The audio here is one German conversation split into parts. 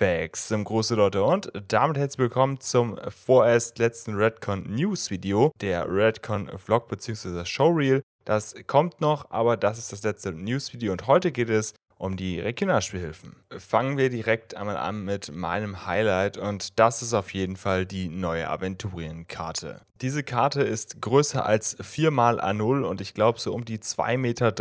Facts zum großen Leute und damit herzlich willkommen zum vorerst letzten Redcon News Video, der Redcon Vlog bzw. Showreel. Das kommt noch, aber das ist das letzte News Video und heute geht es um die Regionalspielhilfen. Fangen wir direkt einmal an mit meinem Highlight und das ist auf jeden Fall die neue Aventurienkarte. Diese Karte ist größer als 4x A0 und ich glaube so um die 2,30 Meter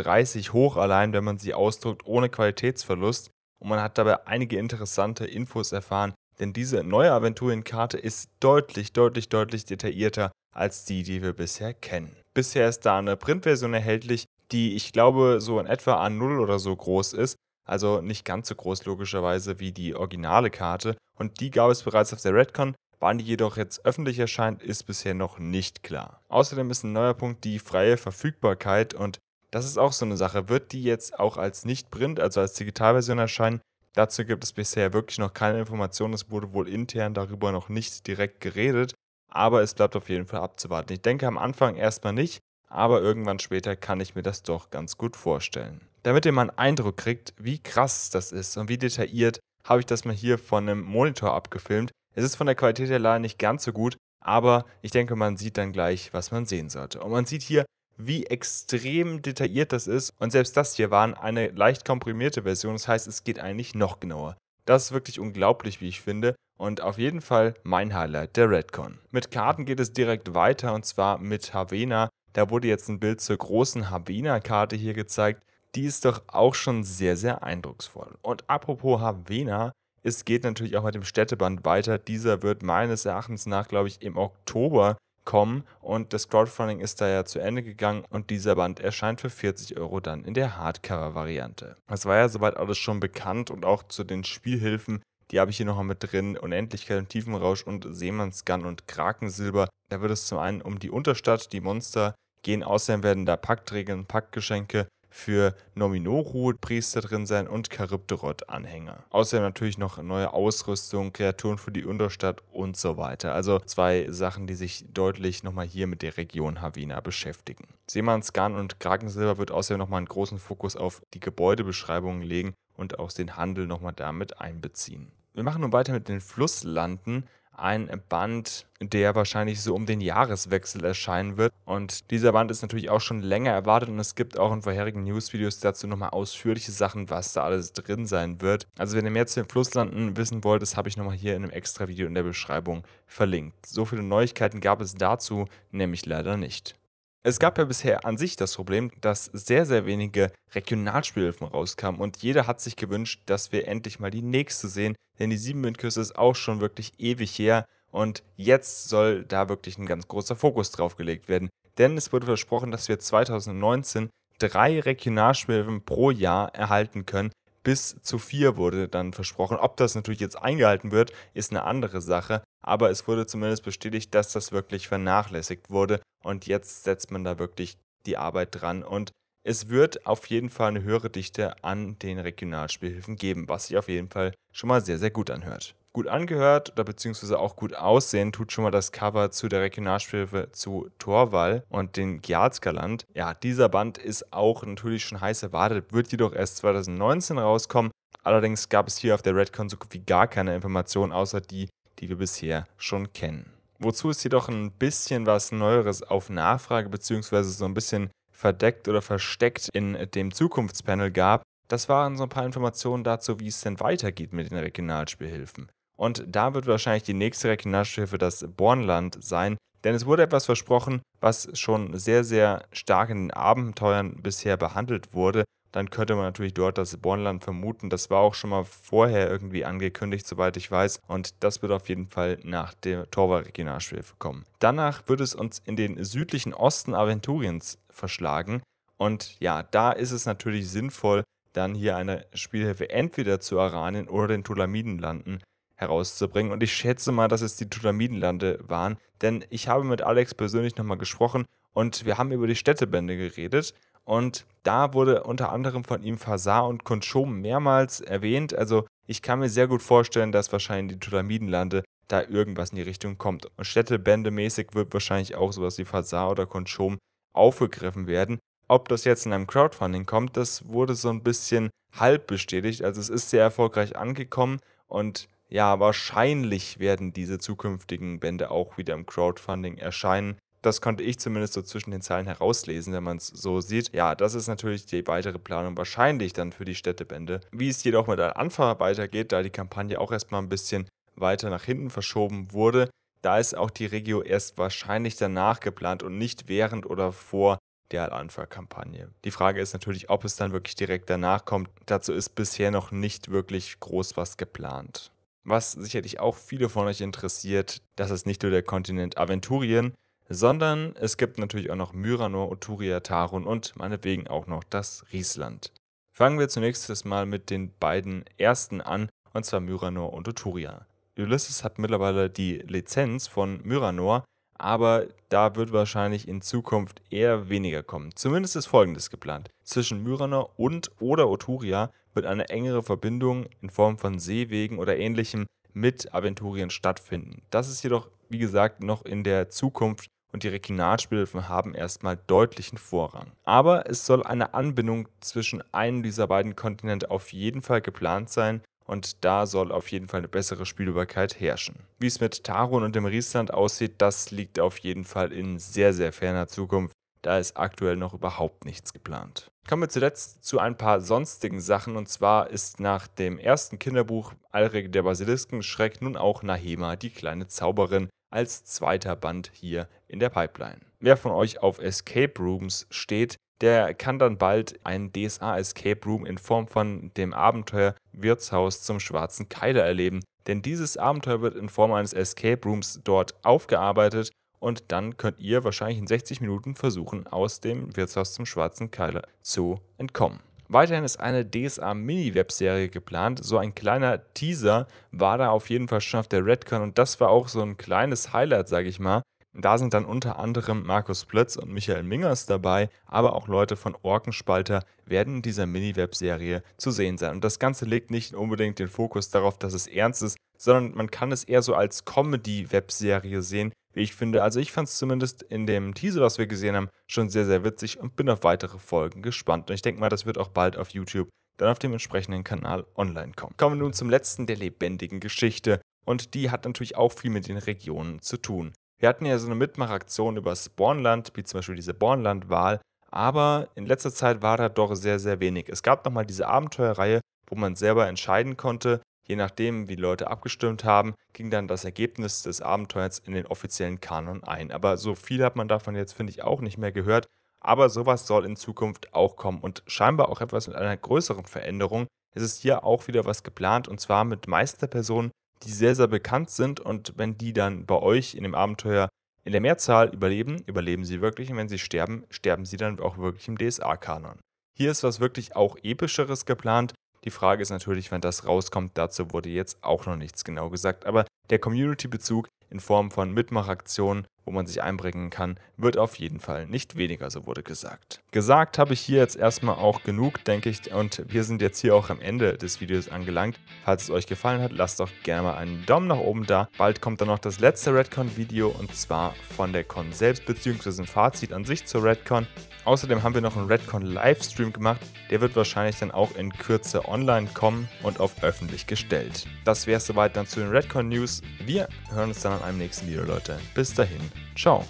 hoch allein, wenn man sie ausdruckt ohne Qualitätsverlust und man hat dabei einige interessante Infos erfahren, denn diese neue Aventurienkarte ist deutlich, deutlich, deutlich detaillierter als die, die wir bisher kennen. Bisher ist da eine Printversion erhältlich, die ich glaube so in etwa A0 oder so groß ist, also nicht ganz so groß logischerweise wie die originale Karte und die gab es bereits auf der Redcon, Wann die jedoch jetzt öffentlich erscheint, ist bisher noch nicht klar. Außerdem ist ein neuer Punkt die freie Verfügbarkeit und das ist auch so eine Sache. Wird die jetzt auch als Nicht-Print, also als Digitalversion erscheinen? Dazu gibt es bisher wirklich noch keine Informationen. Es wurde wohl intern darüber noch nicht direkt geredet, aber es bleibt auf jeden Fall abzuwarten. Ich denke am Anfang erstmal nicht, aber irgendwann später kann ich mir das doch ganz gut vorstellen. Damit ihr mal einen Eindruck kriegt, wie krass das ist und wie detailliert, habe ich das mal hier von einem Monitor abgefilmt. Es ist von der Qualität her leider nicht ganz so gut, aber ich denke, man sieht dann gleich, was man sehen sollte. Und man sieht hier wie extrem detailliert das ist. Und selbst das hier war eine leicht komprimierte Version. Das heißt, es geht eigentlich noch genauer. Das ist wirklich unglaublich, wie ich finde. Und auf jeden Fall mein Highlight, der Redcon. Mit Karten geht es direkt weiter und zwar mit Havena. Da wurde jetzt ein Bild zur großen Havena-Karte hier gezeigt. Die ist doch auch schon sehr, sehr eindrucksvoll. Und apropos Havena, es geht natürlich auch mit dem Städteband weiter. Dieser wird meines Erachtens nach, glaube ich, im Oktober kommen und das Crowdfunding ist da ja zu Ende gegangen und dieser Band erscheint für 40 Euro dann in der Hardcover-Variante. Es war ja soweit alles schon bekannt und auch zu den Spielhilfen, die habe ich hier nochmal mit drin, Unendlichkeit und Tiefenrausch und Seemannsgun und Krakensilber. Da wird es zum einen um die Unterstadt, die Monster gehen, außerdem werden da Paktregeln, Paktgeschenke für Nominoru-Priester drin sein und charybdoroth anhänger Außerdem natürlich noch neue Ausrüstung, Kreaturen für die Unterstadt und so weiter. Also zwei Sachen, die sich deutlich nochmal hier mit der Region Havina beschäftigen. Seemann, Skan und Krakensilber wird außerdem nochmal einen großen Fokus auf die Gebäudebeschreibungen legen und auch den Handel nochmal damit einbeziehen. Wir machen nun weiter mit den Flusslanden ein Band, der wahrscheinlich so um den Jahreswechsel erscheinen wird. Und dieser Band ist natürlich auch schon länger erwartet und es gibt auch in vorherigen Newsvideos dazu nochmal ausführliche Sachen, was da alles drin sein wird. Also wenn ihr mehr zu den Flusslanden wissen wollt, das habe ich nochmal hier in einem extra Video in der Beschreibung verlinkt. So viele Neuigkeiten gab es dazu nämlich leider nicht. Es gab ja bisher an sich das Problem, dass sehr, sehr wenige Regionalspielhilfen rauskamen und jeder hat sich gewünscht, dass wir endlich mal die nächste sehen, denn die Siebenmündküste ist auch schon wirklich ewig her und jetzt soll da wirklich ein ganz großer Fokus drauf gelegt werden. Denn es wurde versprochen, dass wir 2019 drei Regionalspielhilfen pro Jahr erhalten können. Bis zu vier wurde dann versprochen. Ob das natürlich jetzt eingehalten wird, ist eine andere Sache. Aber es wurde zumindest bestätigt, dass das wirklich vernachlässigt wurde und jetzt setzt man da wirklich die Arbeit dran und es wird auf jeden Fall eine höhere Dichte an den Regionalspielhilfen geben, was sich auf jeden Fall schon mal sehr, sehr gut anhört. Gut angehört oder beziehungsweise auch gut aussehen tut schon mal das Cover zu der Regionalspielhilfe zu Torwall und den Gjarzkaland. Ja, dieser Band ist auch natürlich schon heiß erwartet, wird jedoch erst 2019 rauskommen. Allerdings gab es hier auf der Redcon so gut wie gar keine Informationen, außer die die wir bisher schon kennen. Wozu es jedoch ein bisschen was Neueres auf Nachfrage bzw. so ein bisschen verdeckt oder versteckt in dem Zukunftspanel gab, das waren so ein paar Informationen dazu, wie es denn weitergeht mit den Regionalspielhilfen. Und da wird wahrscheinlich die nächste Regionalspielhilfe das Bornland sein, denn es wurde etwas versprochen, was schon sehr, sehr stark in den Abenteuern bisher behandelt wurde, dann könnte man natürlich dort das Bornland vermuten. Das war auch schon mal vorher irgendwie angekündigt, soweit ich weiß. Und das wird auf jeden Fall nach der torwart regionalschwelfe kommen. Danach wird es uns in den südlichen Osten Aventuriens verschlagen. Und ja, da ist es natürlich sinnvoll, dann hier eine Spielhilfe entweder zu Aranien oder den Tulamidenlanden herauszubringen. Und ich schätze mal, dass es die Tulamidenlande waren, denn ich habe mit Alex persönlich nochmal gesprochen und wir haben über die Städtebände geredet. Und da wurde unter anderem von ihm Fasar und Kunchom mehrmals erwähnt. Also ich kann mir sehr gut vorstellen, dass wahrscheinlich die Tulamidenlande da irgendwas in die Richtung kommt. Und städtebändemäßig wird wahrscheinlich auch sowas wie Fasar oder Kunchom aufgegriffen werden. Ob das jetzt in einem Crowdfunding kommt, das wurde so ein bisschen halb bestätigt. Also es ist sehr erfolgreich angekommen und ja, wahrscheinlich werden diese zukünftigen Bände auch wieder im Crowdfunding erscheinen das konnte ich zumindest so zwischen den Zeilen herauslesen, wenn man es so sieht. Ja, das ist natürlich die weitere Planung wahrscheinlich dann für die Städtebände. Wie es jedoch mit Anfang weitergeht, da die Kampagne auch erstmal ein bisschen weiter nach hinten verschoben wurde, da ist auch die Regio erst wahrscheinlich danach geplant und nicht während oder vor der Al-Anfa-Kampagne. Die Frage ist natürlich, ob es dann wirklich direkt danach kommt. Dazu ist bisher noch nicht wirklich groß was geplant. Was sicherlich auch viele von euch interessiert, das ist nicht nur der Kontinent Aventurien, sondern es gibt natürlich auch noch Myranor, Oturia, Tarun und meinetwegen auch noch das Riesland. Fangen wir zunächst mal mit den beiden ersten an, und zwar Myranor und Oturia. Ulysses hat mittlerweile die Lizenz von Myranor, aber da wird wahrscheinlich in Zukunft eher weniger kommen. Zumindest ist Folgendes geplant. Zwischen Myranor und oder Oturia wird eine engere Verbindung in Form von Seewegen oder ähnlichem mit Aventurien stattfinden. Das ist jedoch, wie gesagt, noch in der Zukunft und die Rekinatspielhilfen haben erstmal deutlichen Vorrang. Aber es soll eine Anbindung zwischen einem dieser beiden Kontinente auf jeden Fall geplant sein und da soll auf jeden Fall eine bessere Spielbarkeit herrschen. Wie es mit Tarun und dem Riesland aussieht, das liegt auf jeden Fall in sehr, sehr ferner Zukunft. Da ist aktuell noch überhaupt nichts geplant. Kommen wir zuletzt zu ein paar sonstigen Sachen. Und zwar ist nach dem ersten Kinderbuch Alrik der Basilisken schreckt nun auch Nahema, die kleine Zauberin, als zweiter Band hier in der Pipeline. Wer von euch auf Escape Rooms steht, der kann dann bald einen DSA Escape Room in Form von dem Abenteuer Wirtshaus zum schwarzen Keiler erleben. Denn dieses Abenteuer wird in Form eines Escape Rooms dort aufgearbeitet und dann könnt ihr wahrscheinlich in 60 Minuten versuchen, aus dem Wirtshaus zum schwarzen Keiler zu entkommen. Weiterhin ist eine DSA-Mini-Webserie geplant. So ein kleiner Teaser war da auf jeden Fall schon auf der Redcon und das war auch so ein kleines Highlight, sage ich mal. Da sind dann unter anderem Markus Plötz und Michael Mingers dabei, aber auch Leute von Orkenspalter werden in dieser mini webserie zu sehen sein. Und das Ganze legt nicht unbedingt den Fokus darauf, dass es ernst ist, sondern man kann es eher so als Comedy-Webserie sehen, ich finde, also ich fand es zumindest in dem Teaser, was wir gesehen haben, schon sehr, sehr witzig und bin auf weitere Folgen gespannt. Und ich denke mal, das wird auch bald auf YouTube dann auf dem entsprechenden Kanal online kommen. Kommen wir nun zum letzten der lebendigen Geschichte und die hat natürlich auch viel mit den Regionen zu tun. Wir hatten ja so eine Mitmachaktion über das Bornland, wie zum Beispiel diese Bornland-Wahl, aber in letzter Zeit war da doch sehr, sehr wenig. Es gab nochmal diese Abenteuerreihe, wo man selber entscheiden konnte, Je nachdem, wie Leute abgestimmt haben, ging dann das Ergebnis des Abenteuers in den offiziellen Kanon ein. Aber so viel hat man davon jetzt, finde ich, auch nicht mehr gehört. Aber sowas soll in Zukunft auch kommen und scheinbar auch etwas mit einer größeren Veränderung. Es ist hier auch wieder was geplant und zwar mit Meisterpersonen, die sehr, sehr bekannt sind und wenn die dann bei euch in dem Abenteuer in der Mehrzahl überleben, überleben sie wirklich und wenn sie sterben, sterben sie dann auch wirklich im DSA-Kanon. Hier ist was wirklich auch epischeres geplant, die Frage ist natürlich, wann das rauskommt. Dazu wurde jetzt auch noch nichts genau gesagt. Aber der Community-Bezug in Form von Mitmachaktionen, wo man sich einbringen kann, wird auf jeden Fall nicht weniger, so wurde gesagt. Gesagt habe ich hier jetzt erstmal auch genug, denke ich, und wir sind jetzt hier auch am Ende des Videos angelangt. Falls es euch gefallen hat, lasst doch gerne mal einen Daumen nach oben da. Bald kommt dann noch das letzte Redcon-Video und zwar von der Con selbst, beziehungsweise ein Fazit an sich zur Redcon. Außerdem haben wir noch einen Redcon Livestream gemacht. Der wird wahrscheinlich dann auch in Kürze online kommen und auf öffentlich gestellt. Das wäre es soweit dann zu den Redcon News. Wir hören uns dann an einem nächsten Video, Leute. Bis dahin. Ciao.